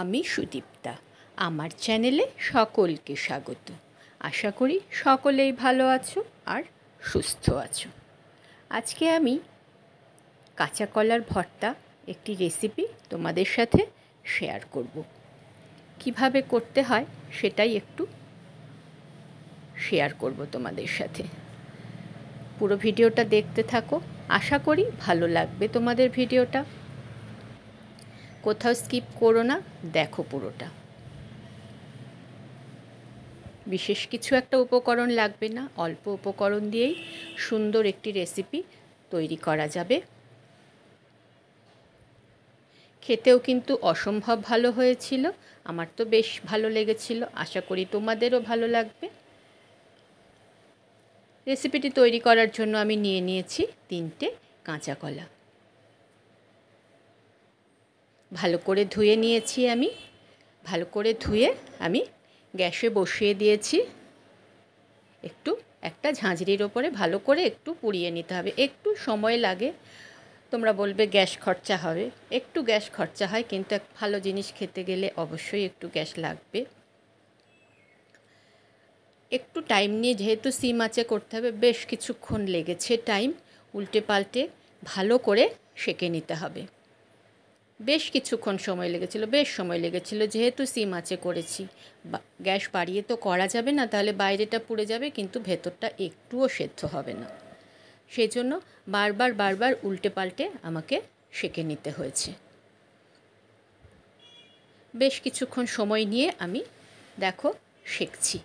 আমি সুদীপ্তা আমার চ্যানেলে সকলকে স্বাগত আশা করি সকলেই ভালো আছো আর সুস্থ আছো আজকে আমি কাঁচা কলার ভর্তা একটি রেসিপি তোমাদের সাথে শেয়ার করব কিভাবে করতে হয় সেটাই একটু শেয়ার করব তোমাদের সাথে পুরো ভিডিওটা দেখতে থাকো আশা করি ভালো লাগবে তোমাদের ভিডিওটা কোথাও স্কিপ করো না দেখো পুরোটা বিশেষ কিছু একটা উপকরণ লাগবে না অল্প উপকরণ দিয়েই সুন্দর একটি রেসিপি তৈরি করা যাবে খেতেও কিন্তু অসম্ভব ভালো হয়েছিল আমার তো বেশ ভালো লেগেছিল আশা করি তোমাদেরও ভালো লাগবে রেসিপিটি তৈরি করার জন্য আমি নিয়ে নিয়েছি তিনটে কাঁচা কলা ভালো করে ধুয়ে নিয়েছি আমি ভালো করে ধুয়ে আমি গ্যাসে বসিয়ে দিয়েছি একটু একটা ঝাঁঝরির ওপরে ভালো করে একটু পুড়িয়ে নিতে হবে একটু সময় লাগে তোমরা বলবে গ্যাস খরচা হবে একটু গ্যাস খরচা হয় কিন্তু এক ভালো জিনিস খেতে গেলে অবশ্যই একটু গ্যাস লাগবে একটু টাইম নিয়ে যেহেতু সিম আছে করতে হবে বেশ কিছুক্ষণ লেগেছে টাইম উল্টে পাল্টে ভালো করে সেঁকে নিতে হবে বেশ কিছুক্ষণ সময় লেগেছিল বেশ সময় লেগেছিল যেহেতু সিম আছে করেছি গ্যাস বাড়িয়ে তো করা যাবে না তাহলে বাইরেটা পুড়ে যাবে কিন্তু ভেতরটা একটুও সেদ্ধ হবে না সেই জন্য বারবার বারবার উল্টে পাল্টে আমাকে সেঁকে নিতে হয়েছে বেশ কিছুক্ষণ সময় নিয়ে আমি দেখো শেখছি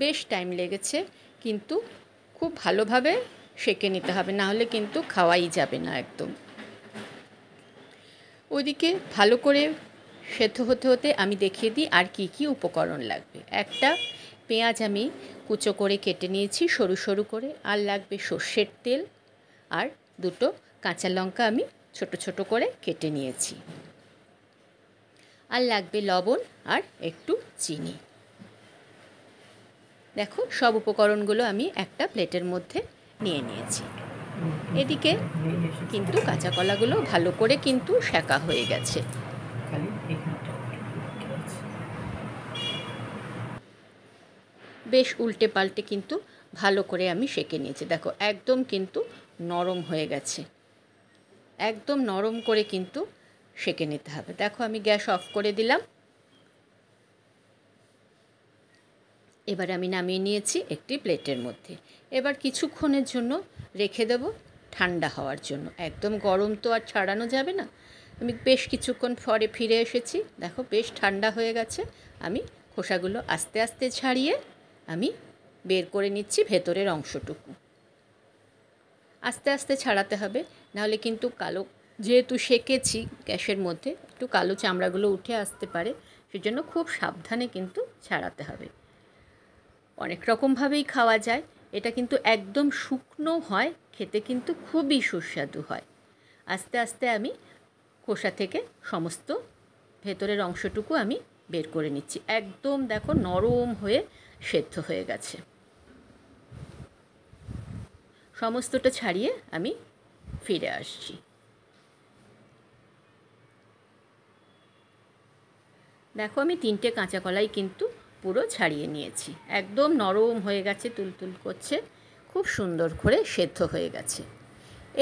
বেশ টাইম লেগেছে কিন্তু খুব ভালোভাবে সেঁকে নিতে হবে না হলে কিন্তু খাওয়াই যাবে না একদম ওইদিকে ভালো করে সেদ্ধ হতে হতে আমি দেখিয়ে দিই আর কি কি উপকরণ লাগবে একটা পেঁয়াজ আমি কুচো করে কেটে নিয়েছি সরু সরু করে আর লাগবে সর্ষের তেল আর দুটো কাঁচা লঙ্কা আমি ছোট ছোট করে কেটে নিয়েছি আর লাগবে লবণ আর একটু চিনি দেখো সব উপকরণগুলো আমি একটা প্লেটের মধ্যে নিয়ে নিয়েছি এদিকে কিন্তু কাঁচা কলাগুলো ভালো করে কিন্তু শেঁকা হয়ে গেছে বেশ উল্টে পাল্টে কিন্তু ভালো করে আমি সেঁকে নিয়েছি দেখো একদম কিন্তু নরম হয়ে গেছে একদম নরম করে কিন্তু সেঁকে নিতে হবে দেখো আমি গ্যাস অফ করে দিলাম এবার আমি নামিয়ে নিয়েছি একটি প্লেটের মধ্যে এবার কিছুক্ষণের জন্য রেখে দেব ঠান্ডা হওয়ার জন্য একদম গরম তো আর ছাড়ানো যাবে না আমি বেশ কিছুক্ষণ পরে ফিরে এসেছি দেখো বেশ ঠান্ডা হয়ে গেছে আমি খোসাগুলো আস্তে আস্তে ছাড়িয়ে আমি বের করে নিচ্ছি ভেতরের অংশটুকু আস্তে আস্তে ছাড়াতে হবে নাহলে কিন্তু কালো যেহেতু সেকেছি গ্যাসের মধ্যে একটু কালো চামড়াগুলো উঠে আসতে পারে সেজন্য খুব সাবধানে কিন্তু ছাড়াতে হবে অনেক রকমভাবেই খাওয়া যায় এটা কিন্তু একদম শুকনো হয় খেতে কিন্তু খুবই সুস্বাদু হয় আস্তে আস্তে আমি খোসা থেকে সমস্ত ভেতরের অংশটুকু আমি বের করে নিচ্ছি একদম দেখো নরম হয়ে সেদ্ধ হয়ে গেছে সমস্তটা ছাড়িয়ে আমি ফিরে আসছি দেখো আমি তিনটে কাঁচা কলাই কিন্তু পুরো ছাড়িয়ে নিয়েছি একদম নরম হয়ে গেছে তুলতুল করছে খুব সুন্দর করে সেদ্ধ হয়ে গেছে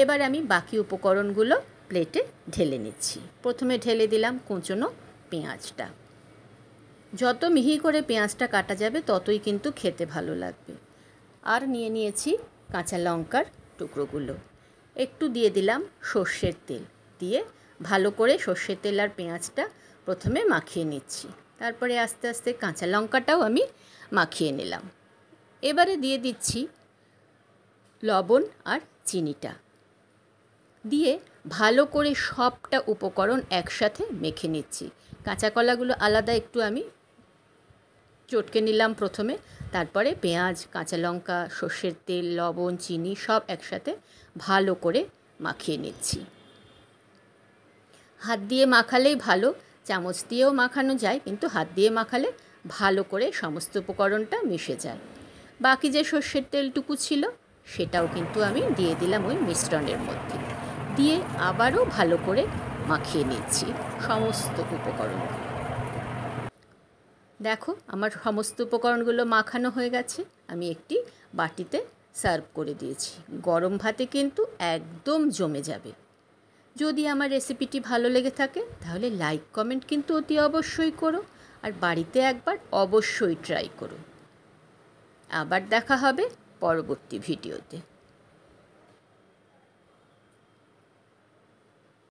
এবার আমি বাকি উপকরণগুলো প্লেটে ঢেলে নিচ্ছি প্রথমে ঢেলে দিলাম কুঁচনো পেঁয়াজটা যত মিহি করে পেঁয়াজটা কাটা যাবে ততই কিন্তু খেতে ভালো লাগবে আর নিয়ে নিয়েছি কাঁচা লঙ্কার টুকরোগুলো একটু দিয়ে দিলাম সর্ষের তেল দিয়ে ভালো করে সর্ষের তেল আর পেঁয়াজটা প্রথমে মাখিয়ে নিচ্ছি তারপরে আস্তে আস্তে কাঁচা লঙ্কাটাও আমি মাখিয়ে নিলাম এবারে দিয়ে দিচ্ছি লবণ আর চিনিটা দিয়ে ভালো করে সবটা উপকরণ একসাথে মেখে নিচ্ছি কাঁচা কলাগুলো আলাদা একটু আমি চটকে নিলাম প্রথমে তারপরে পেঁয়াজ কাঁচা লঙ্কা সর্ষের তেল লবণ চিনি সব একসাথে ভালো করে মাখিয়ে নিচ্ছি হাত দিয়ে মাখালেই ভালো চামচ দিয়েও মাখানো যায় কিন্তু হাত দিয়ে মাখালে ভালো করে সমস্ত উপকরণটা মিশে যায় বাকি যে সর্ষের তেলটুকু ছিল সেটাও কিন্তু আমি দিয়ে দিলাম ওই মিশ্রণের মধ্যে দিয়ে আবারও ভালো করে মাখিয়ে নিচ্ছি সমস্ত উপকরণ দেখো আমার সমস্ত উপকরণগুলো মাখানো হয়ে গেছে আমি একটি বাটিতে সার্ভ করে দিয়েছি গরম ভাতে কিন্তু একদম জমে যাবে যদি আমার রেসিপিটি ভালো লেগে থাকে তাহলে লাইক কমেন্ট কিন্তু অতি অবশ্যই করো আর বাড়িতে একবার অবশ্যই ট্রাই করো আবার দেখা হবে পরবর্তী ভিডিওতে